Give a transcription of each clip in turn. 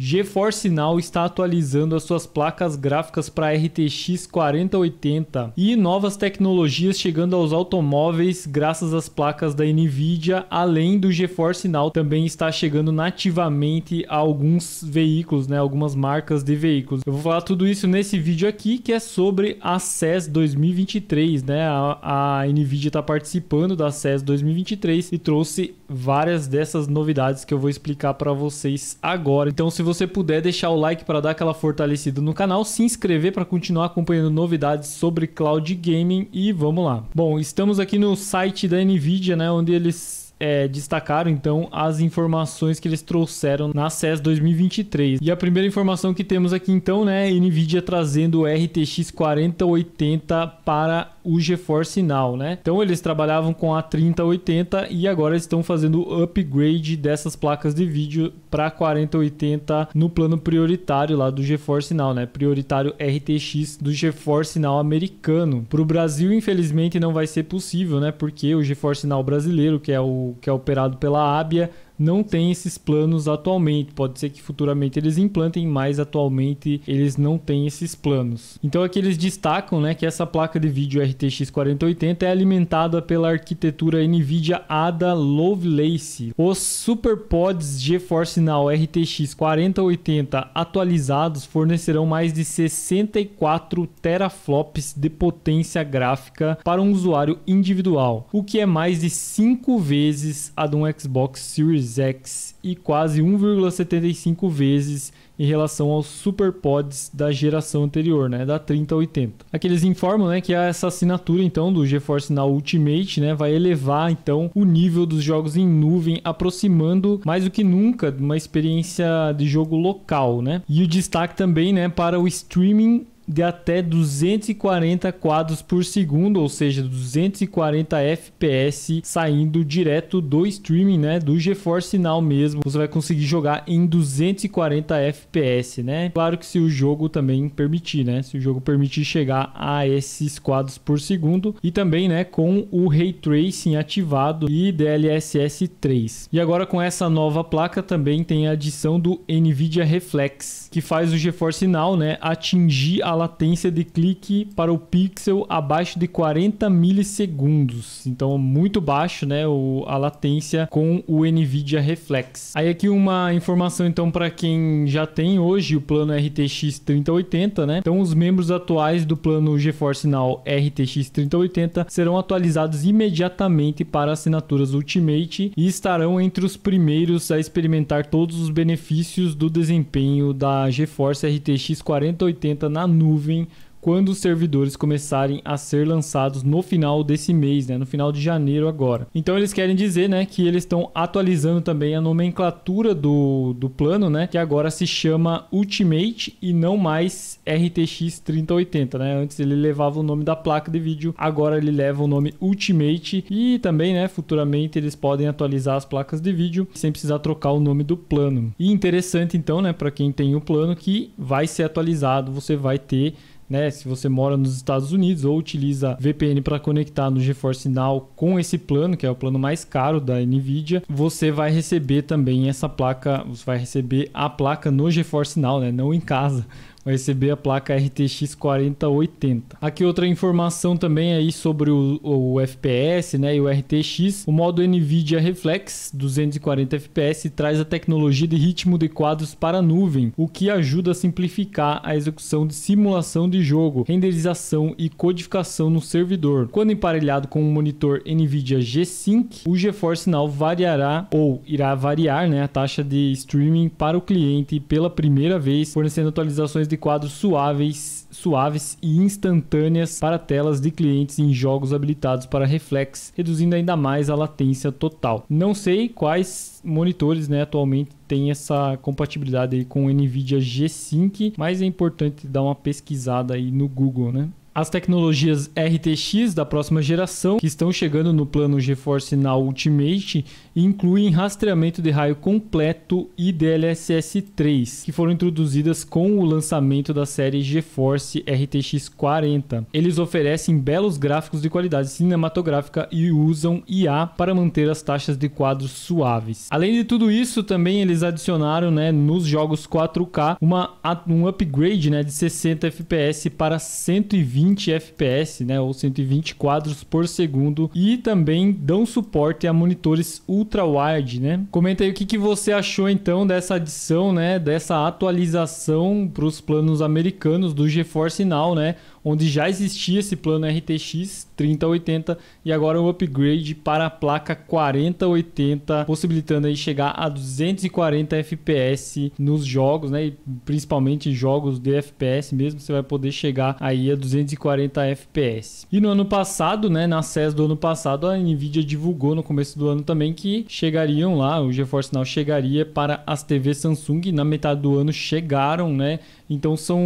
GeForce Sinal está atualizando as suas placas gráficas para RTX 4080 e novas tecnologias chegando aos automóveis graças às placas da Nvidia, além do GeForce Sinal também está chegando nativamente a alguns veículos, né, algumas marcas de veículos. Eu vou falar tudo isso nesse vídeo aqui, que é sobre a CES 2023, né? A, a Nvidia está participando da CES 2023 e trouxe várias dessas novidades que eu vou explicar para vocês agora. Então, se você puder deixar o like para dar aquela fortalecida no canal, se inscrever para continuar acompanhando novidades sobre cloud gaming e vamos lá. Bom, estamos aqui no site da Nvidia, né, onde eles é, destacaram então as informações que eles trouxeram na CES 2023. E a primeira informação que temos aqui então, né, é Nvidia trazendo o RTX 4080 para o GeForce Now, né? Então eles trabalhavam com a 3080 e agora estão fazendo o upgrade dessas placas de vídeo para 4080 no plano prioritário lá do GeForce Now, né? Prioritário RTX do GeForce Now americano. Para o Brasil, infelizmente, não vai ser possível, né? Porque o GeForce Now brasileiro, que é o que é operado pela Abia, não tem esses planos atualmente. Pode ser que futuramente eles implantem, mas atualmente eles não têm esses planos. Então aqui eles destacam né, que essa placa de vídeo RTX 4080 é alimentada pela arquitetura NVIDIA Ada Lovelace. Os SuperPods GeForce Now RTX 4080 atualizados fornecerão mais de 64 teraflops de potência gráfica para um usuário individual, o que é mais de 5 vezes a de um Xbox Series X e quase 1,75 vezes em relação aos superpods da geração anterior, né, da 3080. Aqui eles informam, né, que essa assinatura então do GeForce Now Ultimate, né, vai elevar então o nível dos jogos em nuvem, aproximando mais do que nunca de uma experiência de jogo local, né? E o destaque também, né, para o streaming de até 240 quadros por segundo, ou seja, 240 FPS saindo direto do streaming, né, do GeForce Now mesmo. Você vai conseguir jogar em 240 FPS, né? Claro que se o jogo também permitir, né? Se o jogo permitir chegar a esses quadros por segundo e também, né, com o ray tracing ativado e DLSS 3. E agora com essa nova placa também tem a adição do NVIDIA Reflex, que faz o GeForce Now, né, atingir a latência de clique para o pixel abaixo de 40 milissegundos. Então, muito baixo, né? O, a latência com o NVIDIA Reflex. Aí aqui uma informação, então, para quem já tem hoje o plano RTX 3080, né? Então, os membros atuais do plano GeForce Now RTX 3080 serão atualizados imediatamente para assinaturas Ultimate e estarão entre os primeiros a experimentar todos os benefícios do desempenho da GeForce RTX 4080 na nuvem moving quando os servidores começarem a ser lançados no final desse mês, né, no final de janeiro agora. Então eles querem dizer, né, que eles estão atualizando também a nomenclatura do, do plano, né, que agora se chama Ultimate e não mais RTX 3080, né? Antes ele levava o nome da placa de vídeo, agora ele leva o nome Ultimate e também, né, futuramente eles podem atualizar as placas de vídeo sem precisar trocar o nome do plano. E interessante então, né, para quem tem o plano que vai ser atualizado, você vai ter né? Se você mora nos Estados Unidos ou utiliza VPN para conectar no GeForce Now com esse plano, que é o plano mais caro da Nvidia, você vai receber também essa placa, você vai receber a placa no GeForce Now, né? Não em casa vai receber a placa RTX 4080. Aqui outra informação também aí sobre o, o FPS né, e o RTX. O modo NVIDIA Reflex 240 FPS traz a tecnologia de ritmo de quadros para a nuvem, o que ajuda a simplificar a execução de simulação de jogo, renderização e codificação no servidor. Quando emparelhado com um monitor NVIDIA G-Sync, o GeForce Now variará ou irá variar né, a taxa de streaming para o cliente pela primeira vez, fornecendo atualizações de quadros suaves, suaves e instantâneas para telas de clientes em jogos habilitados para reflex, reduzindo ainda mais a latência total. Não sei quais monitores né, atualmente têm essa compatibilidade com o NVIDIA G-Sync, mas é importante dar uma pesquisada aí no Google, né? As tecnologias RTX da próxima geração, que estão chegando no plano GeForce Now Ultimate, incluem rastreamento de raio completo e DLSS 3, que foram introduzidas com o lançamento da série GeForce RTX 40. Eles oferecem belos gráficos de qualidade cinematográfica e usam IA para manter as taxas de quadros suaves. Além de tudo isso, também eles adicionaram né, nos jogos 4K uma, um upgrade né, de 60 FPS para 120 120 FPS, né, ou 120 quadros por segundo, e também dão suporte a monitores ultra wide, né? Comenta aí o que, que você achou então dessa adição, né, dessa atualização para os planos americanos do GeForce Now, né, onde já existia esse plano RTX 3080 e agora um upgrade para a placa 4080, possibilitando aí chegar a 240 FPS nos jogos, né, e principalmente jogos de FPS mesmo, você vai poder chegar aí a 240 FPS. E no ano passado, né, na CES do ano passado, a Nvidia divulgou no começo do ano também que chegariam lá, o GeForce Now chegaria para as TVs Samsung na metade do ano chegaram, né? Então são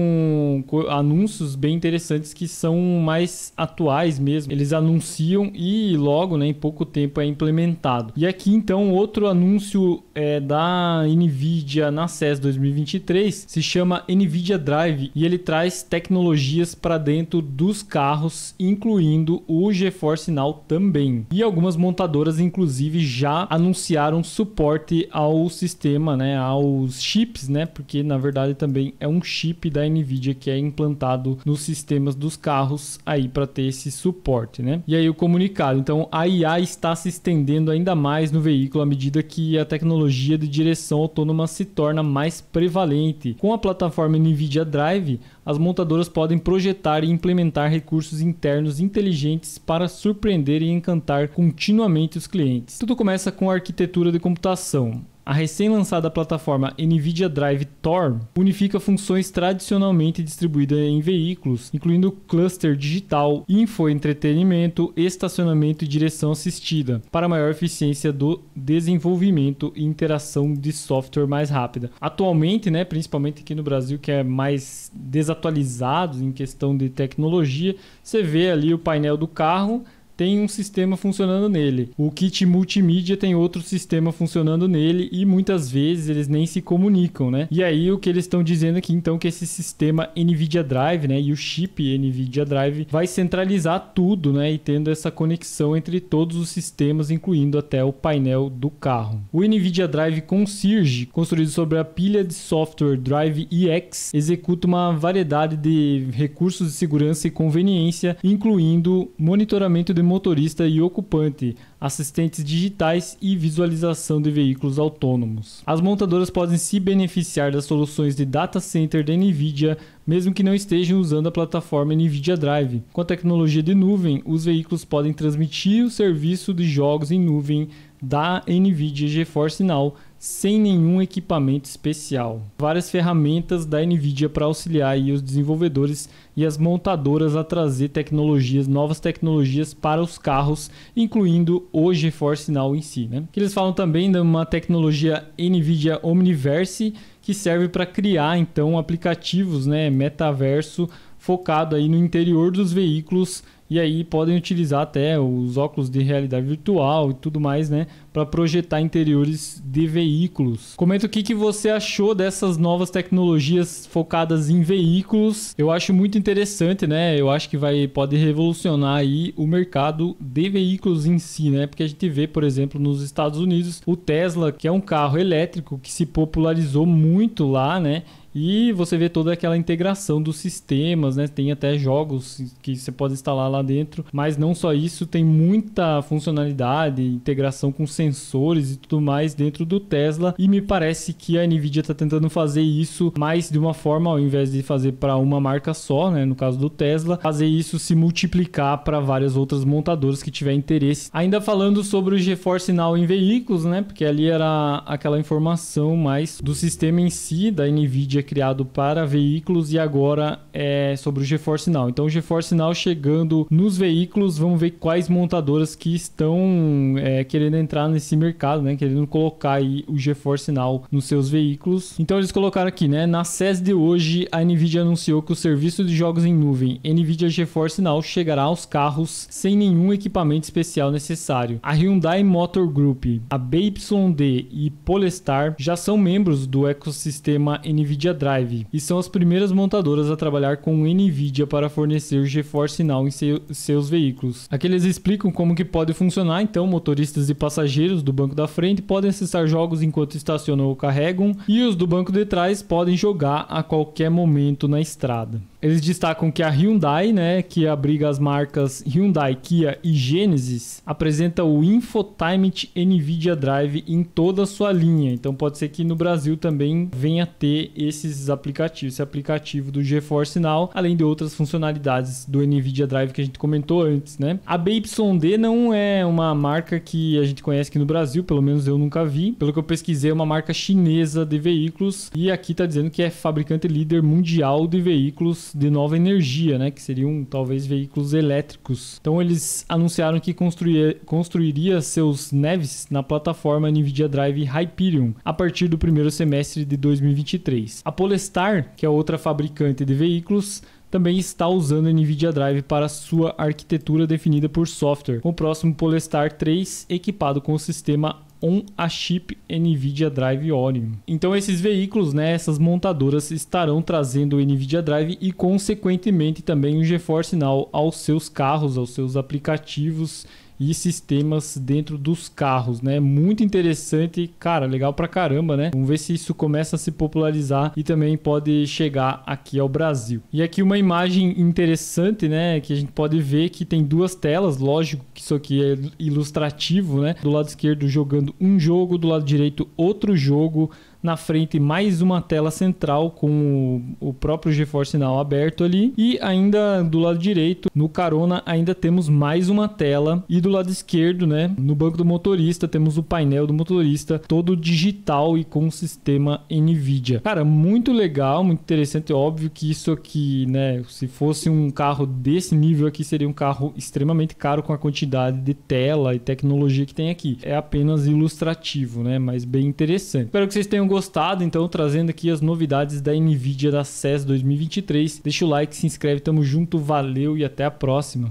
anúncios bem interessantes que são mais atuais mesmo. Eles anunciam e logo, né, em pouco tempo é implementado. E aqui então outro anúncio é, da Nvidia na CES 2023 se chama Nvidia Drive e ele traz tecnologias para dentro dos carros, incluindo o GeForce Now também. E algumas montadoras inclusive já anunciaram suporte ao sistema, né, aos chips, né, porque na verdade também é um chip da NVIDIA que é implantado nos sistemas dos carros aí para ter esse suporte, né? E aí o comunicado. Então a IA está se estendendo ainda mais no veículo à medida que a tecnologia de direção autônoma se torna mais prevalente. Com a plataforma NVIDIA Drive, as montadoras podem projetar e implementar recursos internos inteligentes para surpreender e encantar continuamente os clientes. Tudo começa com a arquitetura de computação. A recém-lançada plataforma NVIDIA Drive Tor unifica funções tradicionalmente distribuídas em veículos, incluindo cluster digital, info entretenimento, estacionamento e direção assistida, para maior eficiência do desenvolvimento e interação de software mais rápida. Atualmente, né, principalmente aqui no Brasil, que é mais desatualizado em questão de tecnologia, você vê ali o painel do carro tem um sistema funcionando nele. O kit multimídia tem outro sistema funcionando nele e muitas vezes eles nem se comunicam, né? E aí o que eles estão dizendo aqui então que esse sistema Nvidia Drive, né, e o chip Nvidia Drive vai centralizar tudo, né, e tendo essa conexão entre todos os sistemas, incluindo até o painel do carro. O Nvidia Drive Concierge, construído sobre a pilha de software Drive EX, executa uma variedade de recursos de segurança e conveniência, incluindo monitoramento de sobre motorista e ocupante, assistentes digitais e visualização de veículos autônomos. As montadoras podem se beneficiar das soluções de data center da Nvidia, mesmo que não estejam usando a plataforma Nvidia Drive. Com a tecnologia de nuvem, os veículos podem transmitir o serviço de jogos em nuvem da NVIDIA GeForce Now sem nenhum equipamento especial. Várias ferramentas da Nvidia para auxiliar os desenvolvedores e as montadoras a trazer tecnologias, novas tecnologias para os carros, incluindo o GeForce Now em si, né? Eles falam também de uma tecnologia Nvidia Omniverse que serve para criar então aplicativos, né, metaverso focado aí no interior dos veículos e aí podem utilizar até os óculos de realidade virtual e tudo mais, né, para projetar interiores de veículos. Comenta o que, que você achou dessas novas tecnologias focadas em veículos. Eu acho muito interessante, né? Eu acho que vai pode revolucionar aí o mercado de veículos em si, né? Porque a gente vê, por exemplo, nos Estados Unidos, o Tesla, que é um carro elétrico que se popularizou muito lá, né? E você vê toda aquela integração dos sistemas, né? Tem até jogos que você pode instalar lá dentro, mas não só isso, tem muita funcionalidade, integração com sensores e tudo mais dentro do Tesla. E me parece que a Nvidia está tentando fazer isso mais de uma forma, ao invés de fazer para uma marca só, né? No caso do Tesla, fazer isso se multiplicar para várias outras montadoras que tiver interesse. Ainda falando sobre o GeForce Now em veículos, né? Porque ali era aquela informação mais do sistema em si da Nvidia criado para veículos e agora é sobre o GeForce Now. Então, o GeForce Now chegando nos veículos, vamos ver quais montadoras que estão é, querendo entrar nesse mercado, né? Querendo colocar aí o GeForce Now nos seus veículos. Então, eles colocaram aqui, né? Na SES de hoje, a NVIDIA anunciou que o serviço de jogos em nuvem NVIDIA GeForce Now chegará aos carros sem nenhum equipamento especial necessário. A Hyundai Motor Group, a BYD e Polestar já são membros do ecossistema NVIDIA NVIDIA Drive e são as primeiras montadoras a trabalhar com NVIDIA para fornecer GeForce Now em seu, seus veículos. Aqui eles explicam como que pode funcionar, então motoristas e passageiros do banco da frente podem acessar jogos enquanto estacionam ou carregam e os do banco de trás podem jogar a qualquer momento na estrada. Eles destacam que a Hyundai, né, que abriga as marcas Hyundai, Kia e Genesis, apresenta o Infotainment NVIDIA Drive em toda a sua linha. Então pode ser que no Brasil também venha ter esses aplicativos, esse aplicativo do GeForce Now, além de outras funcionalidades do NVIDIA Drive que a gente comentou antes, né? A BYD não é uma marca que a gente conhece aqui no Brasil, pelo menos eu nunca vi. Pelo que eu pesquisei, é uma marca chinesa de veículos e aqui está dizendo que é fabricante líder mundial de veículos de nova energia, né? Que seriam talvez veículos elétricos. Então eles anunciaram que construir, construiria seus neves na plataforma NVIDIA Drive Hyperion a partir do primeiro semestre de 2023. A Polestar, que é outra fabricante de veículos, também está usando a NVIDIA Drive para sua arquitetura definida por software, com o próximo Polestar 3 equipado com o sistema on-a-chip NVIDIA Drive Orin. Então esses veículos, né, essas montadoras estarão trazendo o NVIDIA Drive e consequentemente também o GeForce Now aos seus carros, aos seus aplicativos e sistemas dentro dos carros, né? Muito interessante, cara, legal pra caramba, né? Vamos ver se isso começa a se popularizar e também pode chegar aqui ao Brasil. E aqui uma imagem interessante, né? Que a gente pode ver que tem duas telas, lógico que isso aqui é ilustrativo, né? Do lado esquerdo jogando um jogo, do lado direito outro jogo. Na frente, mais uma tela central com o próprio GeForce Now aberto ali. E ainda do lado direito, no carona, ainda temos mais uma tela. E do lado esquerdo, né, no banco do motorista, temos o painel do motorista todo digital e com sistema NVIDIA. Cara, muito legal, muito interessante. Óbvio que isso aqui, né, se fosse um carro desse nível aqui, seria um carro extremamente caro com a quantidade de tela e tecnologia que tem aqui. É apenas ilustrativo, né, mas bem interessante. Espero que vocês tenham gostado, então trazendo aqui as novidades da Nvidia da CES 2023. Deixa o like, se inscreve, tamo junto, valeu e até a próxima.